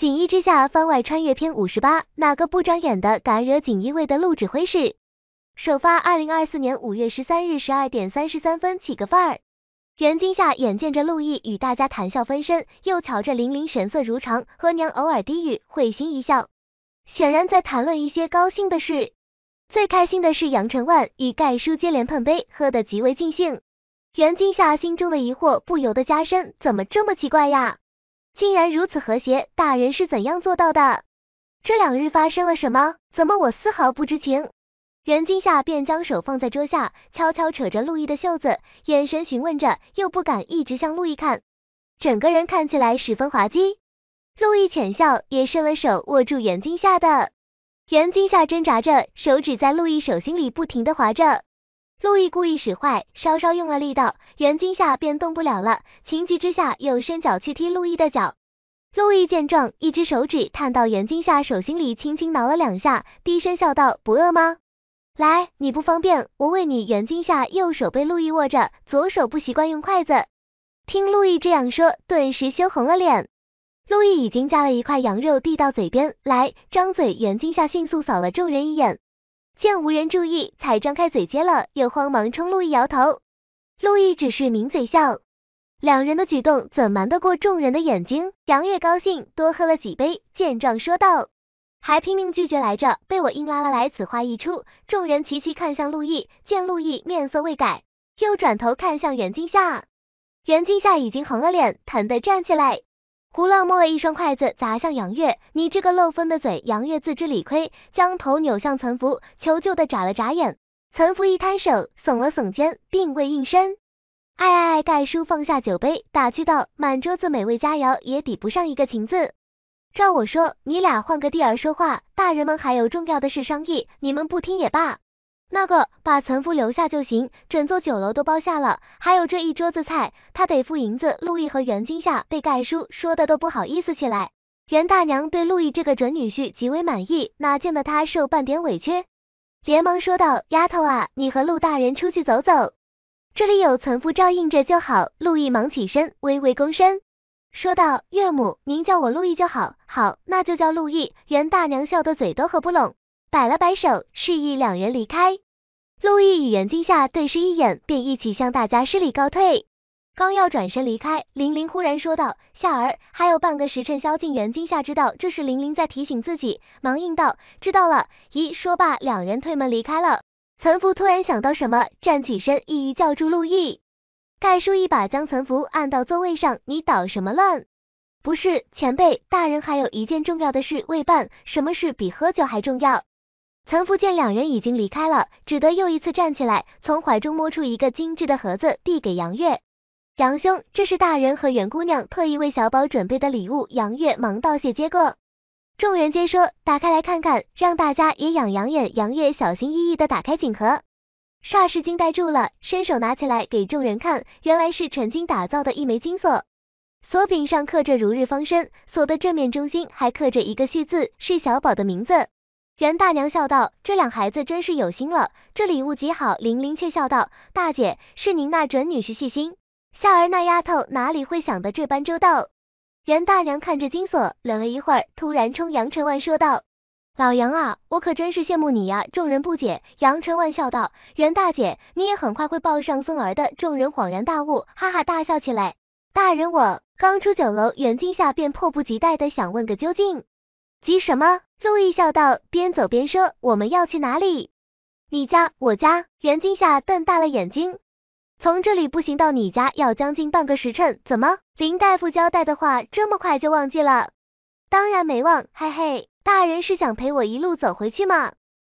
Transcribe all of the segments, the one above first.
《锦衣之下》番外穿越篇五十八，哪个不长眼的敢惹锦衣卫的陆指挥使？首发二零二四年五月十三日十二点三十三分，起个范儿？袁今夏眼见着陆毅与大家谈笑风生，又瞧着玲玲神色如常，和娘偶尔低语，会心一笑，显然在谈论一些高兴的事。最开心的是杨承万与盖叔接连碰杯，喝得极为尽兴。袁今夏心中的疑惑不由得加深：怎么这么奇怪呀？竟然如此和谐，大人是怎样做到的？这两日发生了什么？怎么我丝毫不知情？袁今夏便将手放在桌下，悄悄扯着陆毅的袖子，眼神询问着，又不敢一直向陆毅看，整个人看起来十分滑稽。陆毅浅笑，也伸了手握住袁今夏的。袁今夏挣扎着，手指在陆毅手心里不停的划着。路易故意使坏，稍稍用了力道，袁金夏便动不了了。情急之下，又伸脚去踢路易的脚。路易见状，一只手指探到袁金夏手心里，轻轻挠了两下，低声笑道：“不饿吗？来，你不方便，我喂你。”袁金夏右手被路易握着，左手不习惯用筷子。听路易这样说，顿时羞红了脸。路易已经夹了一块羊肉递到嘴边，来，张嘴。袁金夏迅速扫了众人一眼。见无人注意，才张开嘴接了，又慌忙冲路易摇头。路易只是抿嘴笑。两人的举动怎瞒得过众人的眼睛？杨月高兴，多喝了几杯，见状说道：“还拼命拒绝来着，被我硬拉了来。”此话一出，众人齐齐看向陆毅，见陆毅面色未改，又转头看向袁静夏。袁静夏已经红了脸，疼得站起来。胡乱摸了一双筷子，砸向杨月。你这个漏风的嘴！杨月自知理亏，将头扭向岑福，求救的眨了眨眼。岑福一摊手，耸了耸肩，并未应声。哎哎哎，盖叔放下酒杯，打趣道：满桌子美味佳肴也抵不上一个情字。照我说，你俩换个地儿说话，大人们还有重要的事商议，你们不听也罢。那个把岑夫留下就行，整座酒楼都包下了，还有这一桌子菜，他得付银子。陆毅和袁金夏被盖叔说的都不好意思起来。袁大娘对陆毅这个准女婿极为满意，哪见得他受半点委屈，连忙说道：“丫头啊，你和陆大人出去走走，这里有岑夫照应着就好。”陆毅忙起身，微微躬身，说道：“岳母，您叫我陆毅就好。”“好，那就叫陆毅。”袁大娘笑得嘴都合不拢。摆了摆手，示意两人离开。陆毅与袁金夏对视一眼，便一起向大家施礼告退。刚要转身离开，玲玲忽然说道：“夏儿，还有半个时辰。”萧禁，元、今夏知道这是玲玲在提醒自己，忙应道：“知道了。”咦，说罢，两人推门离开了。岑福突然想到什么，站起身，意欲叫住陆毅。盖叔一把将岑福按到座位上：“你捣什么乱？不是前辈大人还有一件重要的事未办，什么事比喝酒还重要？”岑福见两人已经离开了，只得又一次站起来，从怀中摸出一个精致的盒子，递给杨月。杨兄，这是大人和袁姑娘特意为小宝准备的礼物。杨月忙道谢接过。众人皆说打开来看看，让大家也养养眼。杨月小心翼翼的打开锦盒，霎时惊呆住了，伸手拿起来给众人看，原来是纯金打造的一枚金锁，锁柄上刻着如日方升，锁的正面中心还刻着一个旭字，是小宝的名字。袁大娘笑道：“这两孩子真是有心了，这礼物极好。”玲玲却笑道：“大姐，是您那准女婿细心，夏儿那丫头哪里会想的这般周到？”袁大娘看着金锁，冷了一会儿，突然冲杨晨万说道：“老杨啊，我可真是羡慕你呀！”众人不解，杨晨万笑道：“袁大姐，你也很快会抱上孙儿的。”众人恍然大悟，哈哈大笑起来。大人，我刚出酒楼，袁金夏便迫不及待的想问个究竟，急什么？路易笑道，边走边说：“我们要去哪里？”“你家，我家。”袁今夏瞪大了眼睛。从这里步行到你家要将近半个时辰，怎么？林大夫交代的话这么快就忘记了？当然没忘，嘿嘿，大人是想陪我一路走回去吗？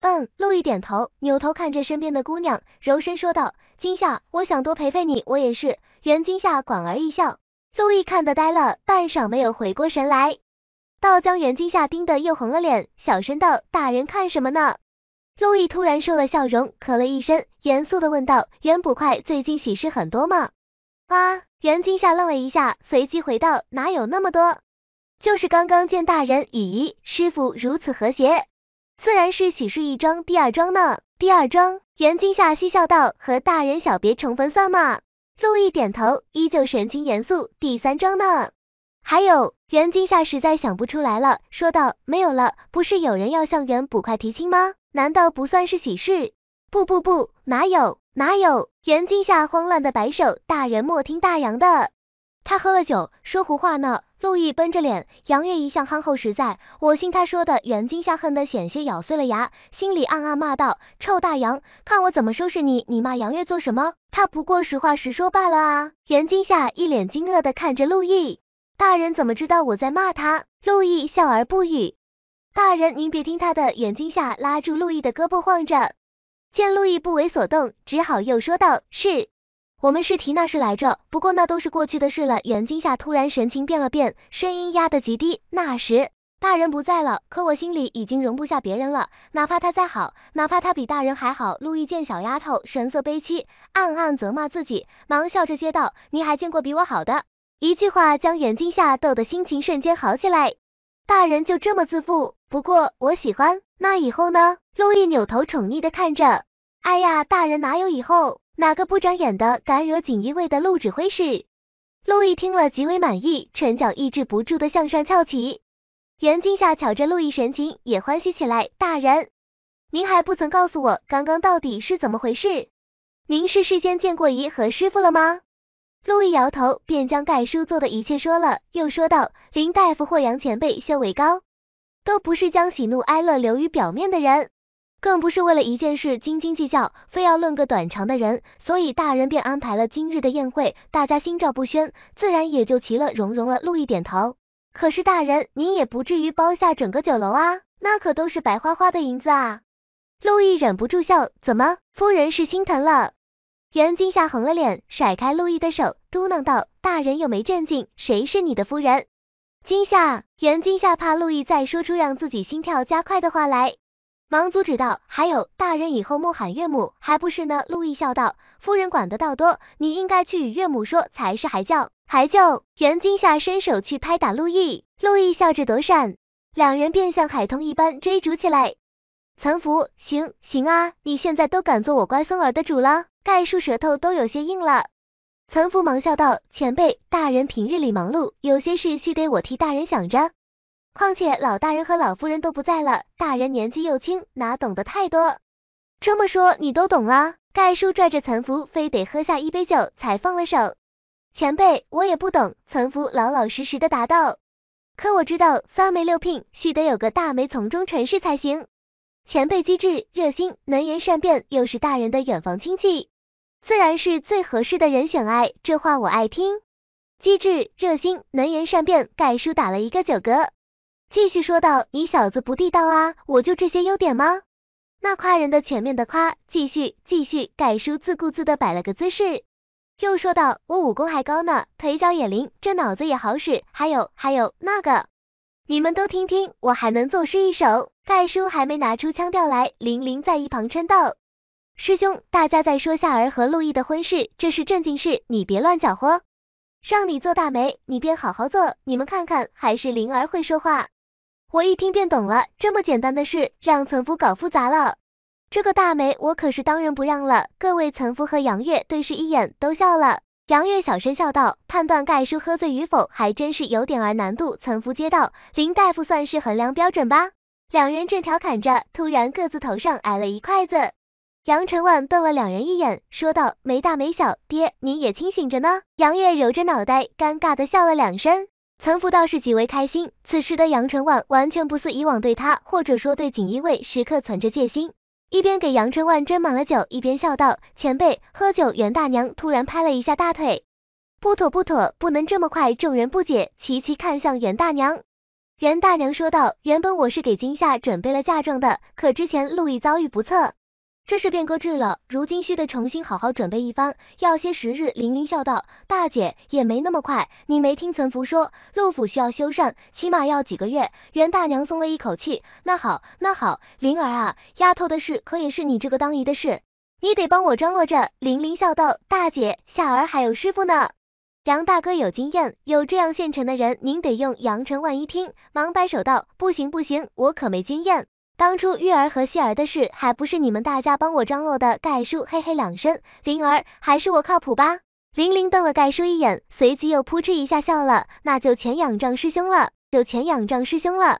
嗯，路易点头，扭头看着身边的姑娘，柔声说道：“今夏，我想多陪陪你。”“我也是。”袁今夏莞尔一笑，路易看的呆了，半晌没有回过神来。道将袁今夏盯的又红了脸，小声道：“大人看什么呢？”陆毅突然收了笑容，咳了一声，严肃的问道：“袁捕快，最近喜事很多吗？”啊！袁今夏愣了一下，随即回道：“哪有那么多，就是刚刚见大人与师傅如此和谐，自然是喜事一桩。第二桩呢？第二桩，袁今夏嬉笑道：和大人小别重逢算吗？”陆毅点头，依旧神情严肃。第三桩呢？还有。袁今夏实在想不出来了，说道：“没有了，不是有人要向袁捕快提亲吗？难道不算是喜事？不不不，哪有哪有！”袁今夏慌乱的摆手：“大人莫听大洋的，他喝了酒说胡话呢。”陆毅绷着脸，杨月一向憨厚实在，我信他说的。袁今夏恨得险些咬碎了牙，心里暗暗骂道：“臭大洋，看我怎么收拾你！你骂杨月做什么？他不过实话实说罢了啊！”袁今夏一脸惊愕的看着陆毅。大人怎么知道我在骂他？路易笑而不语。大人，您别听他的。眼睛下拉住路易的胳膊晃着，见路易不为所动，只好又说道：“是我们是提那时来着，不过那都是过去的事了。”眼睛下突然神情变了变，声音压得极低：“那时大人不在了，可我心里已经容不下别人了，哪怕他再好，哪怕他比大人还好。”路易见小丫头神色悲戚，暗暗责骂自己，忙笑着接道：“你还见过比我好的？”一句话将袁今夏逗得心情瞬间好起来。大人就这么自负，不过我喜欢。那以后呢？陆毅扭头宠溺的看着。哎呀，大人哪有以后？哪个不长眼的敢惹锦衣卫的陆指挥使？陆毅听了极为满意，唇角抑制不住的向上翘起。袁今夏瞧着陆毅神情，也欢喜起来。大人，您还不曾告诉我，刚刚到底是怎么回事？您是事先见过姨和师傅了吗？陆易摇头，便将盖叔做的一切说了，又说道：“林大夫、霍阳前辈修为高，都不是将喜怒哀乐流于表面的人，更不是为了一件事斤斤计较，非要论个短长的人。所以大人便安排了今日的宴会，大家心照不宣，自然也就其乐融融了。”陆易点头，可是大人您也不至于包下整个酒楼啊，那可都是白花花的银子啊。陆易忍不住笑，怎么，夫人是心疼了？袁今夏红了脸，甩开陆毅的手，嘟囔道：“大人又没镇静，谁是你的夫人？”今夏袁今夏怕陆毅再说出让自己心跳加快的话来，忙阻止道：“还有，大人以后莫喊岳母，还不是呢。”陆毅笑道：“夫人管得到多，你应该去与岳母说才是。”还叫还叫袁今夏伸手去拍打陆毅，陆毅笑着躲闪，两人便像海豚一般追逐起来。岑福，行行啊，你现在都敢做我乖孙儿的主了。盖叔舌头都有些硬了，岑福忙笑道：“前辈，大人平日里忙碌，有些事需得我替大人想着。况且老大人和老夫人都不在了，大人年纪又轻，哪懂得太多？这么说，你都懂了？”盖叔拽着岑福，非得喝下一杯酒才放了手。前辈，我也不懂，岑福老老实实的答道：“可我知道，三媒六聘，须得有个大媒从中陈事才行。前辈机智、热心、能言善辩，又是大人的远房亲戚。”自然是最合适的人选，哎，这话我爱听。机智、热心、能言善辩，盖叔打了一个酒嗝，继续说道：“你小子不地道啊！我就这些优点吗？”那夸人的全面的夸，继续继续，盖叔自顾自的摆了个姿势，又说道：“我武功还高呢，腿脚也灵，这脑子也好使，还有还有那个，你们都听听，我还能作诗一首。”盖叔还没拿出腔调来，玲玲在一旁称道。师兄，大家在说夏儿和陆毅的婚事，这是正经事，你别乱搅和。让你做大媒，你便好好做。你们看看，还是灵儿会说话。我一听便懂了，这么简单的事，让岑夫搞复杂了。这个大媒，我可是当仁不让了。各位岑夫和杨月对视一眼，都笑了。杨月小声笑道，判断盖叔喝醉与否，还真是有点儿难度。岑夫接道，林大夫算是衡量标准吧。两人正调侃着，突然各自头上挨了一筷子。杨成万瞪了两人一眼，说道：“没大没小，爹，您也清醒着呢。”杨月揉着脑袋，尴尬的笑了两声。岑福倒是极为开心，此时的杨成万完全不似以往对他，或者说对锦衣卫时刻存着戒心。一边给杨成万斟满了酒，一边笑道：“前辈，喝酒。”袁大娘突然拍了一下大腿：“不妥不妥，不能这么快。”众人不解，齐齐看向袁大娘。袁大娘说道：“原本我是给金夏准备了嫁妆的，可之前陆毅遭遇不测。”这事便搁置了，如今需得重新好好准备一番，要些时日。玲玲笑道：“大姐也没那么快，你没听岑福说，陆府需要修缮，起码要几个月。”袁大娘松了一口气：“那好，那好，灵儿啊，丫头的事可也是你这个当姨的事，你得帮我张罗着。”玲玲笑道：“大姐，夏儿还有师傅呢，杨大哥有经验，有这样现成的人，您得用。”杨晨万一听，忙摆手道：“不行不行，我可没经验。”当初玉儿和希儿的事，还不是你们大家帮我张罗的？盖叔，嘿嘿两声。灵儿，还是我靠谱吧？灵灵瞪了盖叔一眼，随即又扑哧一下笑了。那就全仰仗师兄了，就全仰仗师兄了。